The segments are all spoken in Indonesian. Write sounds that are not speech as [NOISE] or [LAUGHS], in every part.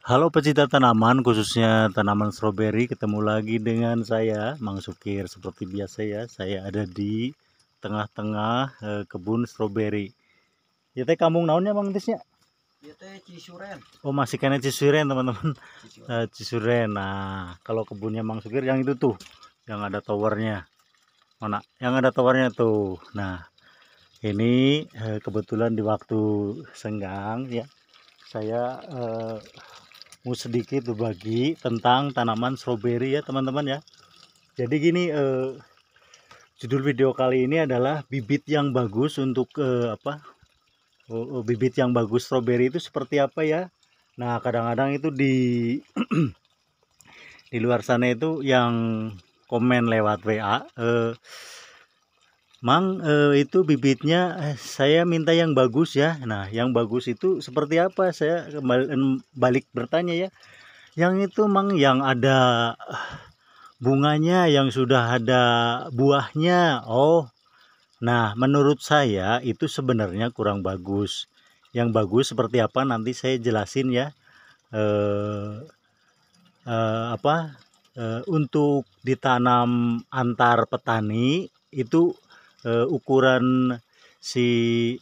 Halo pecinta tanaman, khususnya tanaman stroberi, ketemu lagi dengan saya, Mang Sukir. Seperti biasa ya, saya ada di tengah-tengah eh, kebun stroberi. Ya teh kampung naunnya Mang Tisnya? Ya teh Cisuren. Oh, masih kena Cisuren, teman-teman. Cisuren. Uh, Cisuren. Nah, kalau kebunnya Mang Sukir yang itu tuh, yang ada towernya. Mana? Oh, yang ada towernya tuh. Nah, ini eh, kebetulan di waktu senggang ya. Saya eh, mau sedikit berbagi tentang tanaman stroberi ya teman-teman ya jadi gini eh, judul video kali ini adalah bibit yang bagus untuk eh, apa oh, oh, bibit yang bagus stroberi itu seperti apa ya nah kadang-kadang itu di [CLEARS THROAT] di luar sana itu yang komen lewat WA eh, Mang eh, itu bibitnya eh, saya minta yang bagus ya. Nah, yang bagus itu seperti apa? Saya kembali balik bertanya ya. Yang itu Mang yang ada eh, bunganya, yang sudah ada buahnya. Oh. Nah, menurut saya itu sebenarnya kurang bagus. Yang bagus seperti apa nanti saya jelasin ya. Eh, eh apa? Eh, untuk ditanam antar petani itu uh, ukuran si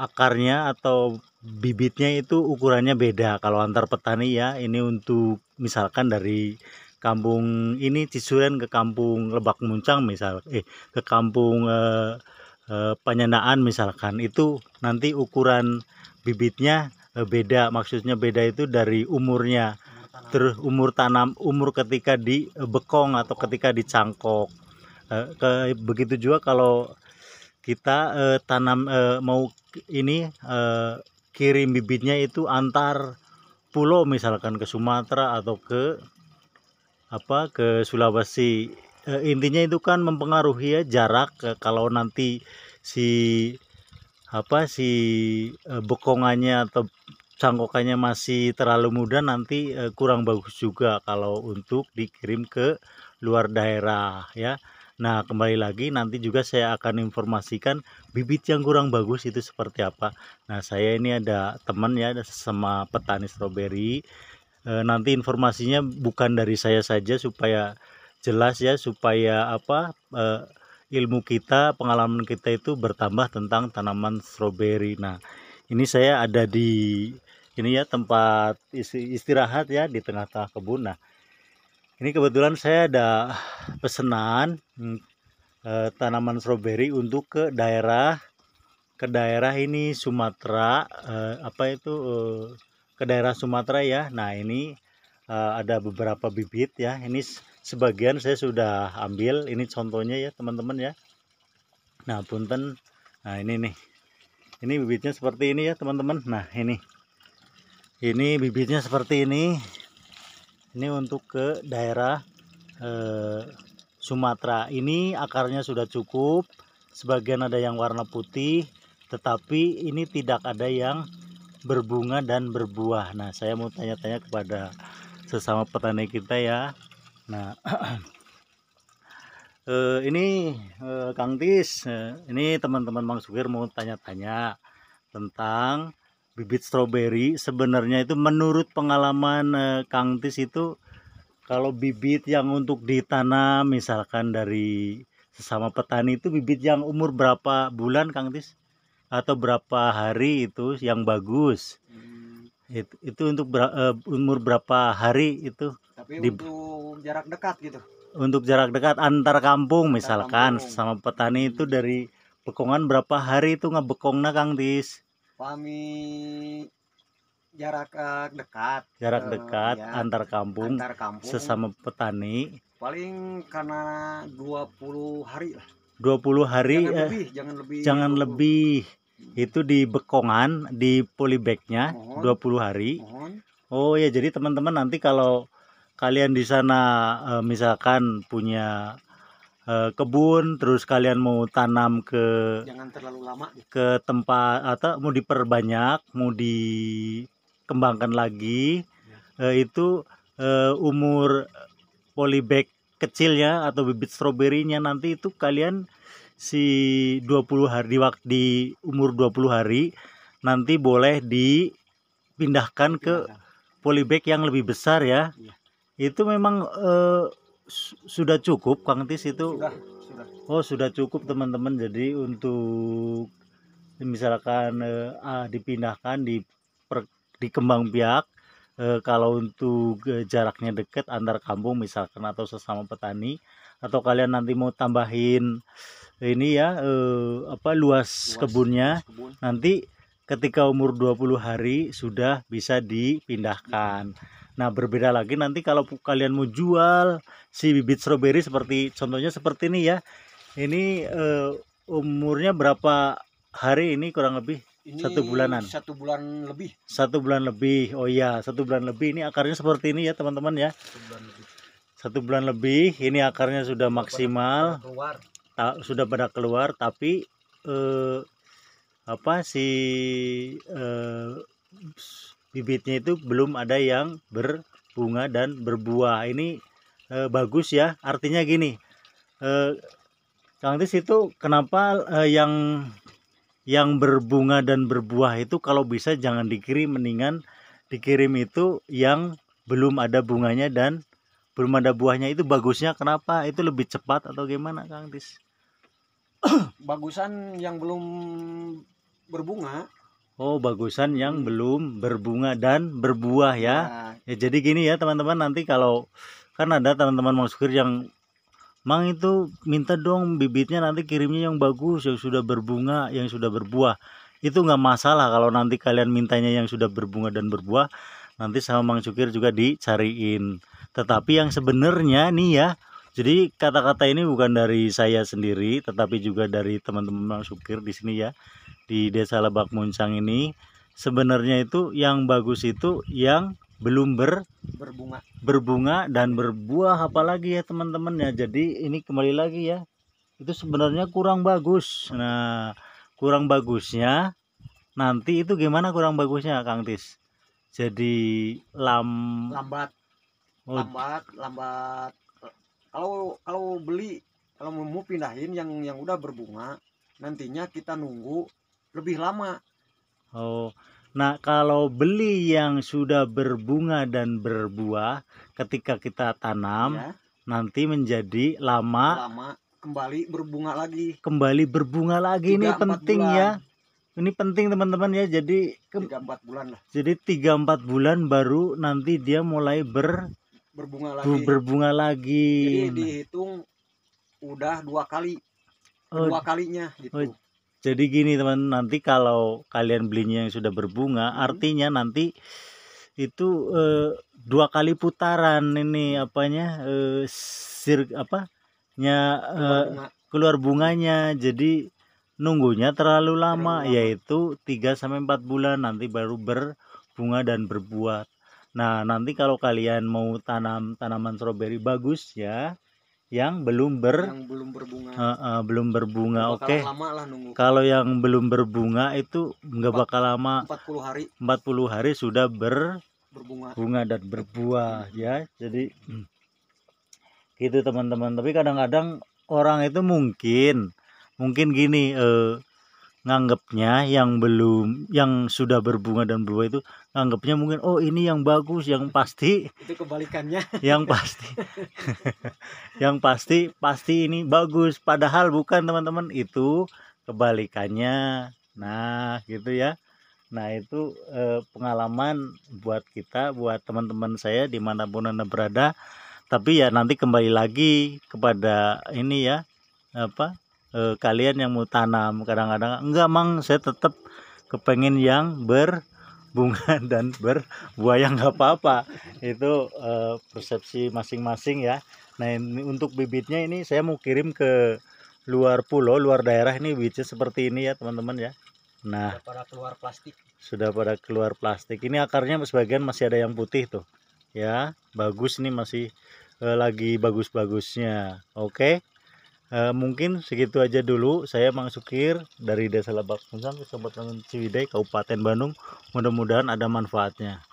akarnya atau bibitnya itu ukurannya beda kalau antar petani ya ini untuk misalkan dari kampung ini Cisuren ke kampung Lebak Muncang misal eh ke kampung eh, eh, Panyandaan misalkan itu nanti ukuran bibitnya eh, beda maksudnya beda itu dari umurnya terus umur tanam umur ketika di eh, bekong atau ketika dicangkok Eh, begitu juga kalau kita uh, tanam uh, mau ini uh, kirim bibitnya itu antar pulau misalkan ke Sumatera atau ke apa ke Sulawesi uh, intinya itu kan mempengaruhi ya jarak uh, kalau nanti si apa si uh, bekongannya atau cangkokannya masih terlalu muda nanti kurang bagus juga kalau untuk dikirim ke luar daerah ya Nah kembali lagi nanti juga saya akan informasikan bibit yang kurang bagus itu seperti apa. Nah saya ini ada teman ya ada sesama petani stroberi. E, nanti informasinya bukan dari saya saja supaya jelas ya supaya apa e, ilmu kita pengalaman kita itu bertambah tentang tanaman stroberi. Nah ini saya ada di ini ya tempat istirahat ya di tengah-tengah kebun. Nah ini kebetulan saya ada pesenan hmm, eh, tanaman stroberi untuk ke daerah ke daerah ini Sumatera eh, apa itu eh, ke daerah Sumatera ya nah ini eh, ada beberapa bibit ya ini sebagian saya sudah ambil ini contohnya ya teman-teman ya nah punten nah ini nih ini bibitnya seperti ini ya teman-teman nah ini ini bibitnya seperti ini ini untuk ke daerah eh, Sumatera ini akarnya sudah cukup sebagian ada yang warna putih tetapi ini tidak ada yang berbunga dan berbuah nah saya mau tanya-tanya kepada sesama petani kita ya nah [CLEARS THROAT] eh, ini eh, Kang Tis eh, ini teman-teman Bang Sugir mau tanya-tanya tentang bibit stroberi sebenarnya itu menurut pengalaman eh, Kang Tis itu kalau bibit yang untuk ditanam misalkan dari sesama petani itu bibit yang umur berapa bulan Kang Tis atau berapa hari itu yang bagus hmm. itu, itu untuk ber, uh, eh, umur berapa hari itu tapi di, untuk jarak dekat gitu untuk jarak dekat antar kampung misalkan kampung. sesama petani itu hmm. dari bekongan berapa hari itu ngebekongnya Kang Tis pahami jarak uh, dekat jarak uh, dekat ya, antar kampung antar kampung sesama petani paling karena 20 hari lah 20 hari jangan eh, lebih jangan lebih jangan lebih itu di bekongan di polybagnya 20 hari mohon. oh ya jadi teman-teman nanti kalau kalian di sana eh, misalkan punya Eh, kebun terus kalian mau tanam ke jangan terlalu lama ke tempat atau mau diperbanyak mau dikembangkan lagi ya. uh, itu uh, umur polybag kecilnya atau bibit stroberinya nanti itu kalian si 20 hari di waktu di umur 20 hari nanti boleh dipindahkan ke polybag yang lebih besar ya. ya. Itu memang sudah cukup Kang Tis itu sudah, sudah. oh sudah cukup teman-teman jadi untuk misalkan eh, ah, dipindahkan di per, di biak eh, kalau untuk eh, jaraknya dekat antar kampung misalkan atau sesama petani atau kalian nanti mau tambahin ini ya eh, apa luas, luas kebunnya kebun. nanti ketika umur 20 hari sudah bisa dipindahkan. Ya Nah, berbeda lagi nanti kalau kalian mau jual si bibit stroberi seperti contohnya seperti ini ya. Ini uh, umurnya berapa hari ini kurang lebih? Ini satu bulanan. Satu bulan lebih. Satu bulan lebih. Oh iya, satu bulan lebih. Ini akarnya seperti ini ya, teman-teman ya. Satu bulan lebih. Satu bulan lebih. Ini akarnya sudah maksimal. Pada keluar. sudah pada keluar, tapi eh, apa si eh, bibitnya itu belum ada yang berbunga dan berbuah ini e, bagus ya artinya gini e, Kang Tis itu kenapa e, yang yang berbunga dan berbuah itu kalau bisa jangan dikirim mendingan dikirim itu yang belum ada bunganya dan belum ada buahnya itu bagusnya kenapa itu lebih cepat atau gimana Kang Tis bagusan yang belum berbunga Oh, bagusan yang hmm. belum berbunga dan berbuah ya. Nah. Ya jadi gini ya teman-teman nanti kalau kan ada teman-teman Sukir yang Mang itu minta dong bibitnya nanti kirimnya yang bagus, yang sudah berbunga, yang sudah berbuah. Itu nggak masalah kalau nanti kalian mintanya yang sudah berbunga dan berbuah, nanti sama Mang Sukir juga dicariin. Tetapi yang sebenarnya nih ya, jadi kata-kata ini bukan dari saya sendiri, tetapi juga dari teman-teman Mang Sukir di sini ya di Desa Lebak Muncang ini sebenarnya itu yang bagus itu yang belum ber berbunga berbunga dan berbuah apalagi ya teman-teman ya jadi ini kembali lagi ya itu sebenarnya kurang bagus nah kurang bagusnya nanti itu gimana kurang bagusnya Kang Tis jadi lam lambat oh. lambat lambat kalau kalau beli kalau mau pindahin yang yang udah berbunga nantinya kita nunggu lebih lama. Oh. Nah, kalau beli yang sudah berbunga dan berbuah ketika kita tanam ya. nanti menjadi lama lama kembali berbunga lagi. Kembali berbunga lagi ini penting ya. bulan. ya. Ini penting teman-teman ya. Jadi tiga empat bulan lah. Jadi tiga empat bulan baru nanti dia mulai ber berbunga lagi. Berbunga lagi. Jadi nah. dihitung udah dua kali. Oh, dua kalinya gitu. Oh, jadi gini teman, nanti kalau kalian belinya yang sudah berbunga, hmm. artinya nanti itu e, dua kali putaran ini apanya e, sir apa nya e, keluar bunganya. Jadi nunggunya terlalu lama, terlalu lama. yaitu 3 sampai 4 bulan nanti baru berbunga dan berbuah. Nah, nanti kalau kalian mau tanam tanaman stroberi bagus ya, yang belum ber yang belum berbunga uh, uh, belum berbunga oke okay. kalau yang belum berbunga itu nggak bakal lama 40 hari 40 hari sudah ber berbunga bunga dan berbuah hmm. ya jadi hmm. gitu teman-teman tapi kadang-kadang orang itu mungkin mungkin gini eh, nganggapnya yang belum yang sudah berbunga dan berbuah itu anggapnya mungkin oh ini yang bagus yang pasti itu kebalikannya yang pasti [LAUGHS] yang pasti pasti ini bagus padahal bukan teman-teman itu kebalikannya nah gitu ya nah itu eh, pengalaman buat kita buat teman-teman saya dimanapun anda berada tapi ya nanti kembali lagi kepada ini ya apa eh, kalian yang mau tanam kadang-kadang enggak mang saya tetap kepengen yang ber bunga [LAUGHS] dan yang nggak apa-apa itu uh, persepsi masing-masing ya nah ini untuk bibitnya ini saya mau kirim ke luar pulau luar daerah ini bibitnya seperti ini ya teman-teman ya nah sudah pada keluar plastik sudah pada keluar plastik ini akarnya sebagian masih ada yang putih tuh ya bagus nih masih uh, lagi bagus-bagusnya oke okay? e, mungkin segitu aja dulu saya Mang Sukir dari Desa Labak Musang Kecamatan Ciwidey Kabupaten Bandung mudah-mudahan ada manfaatnya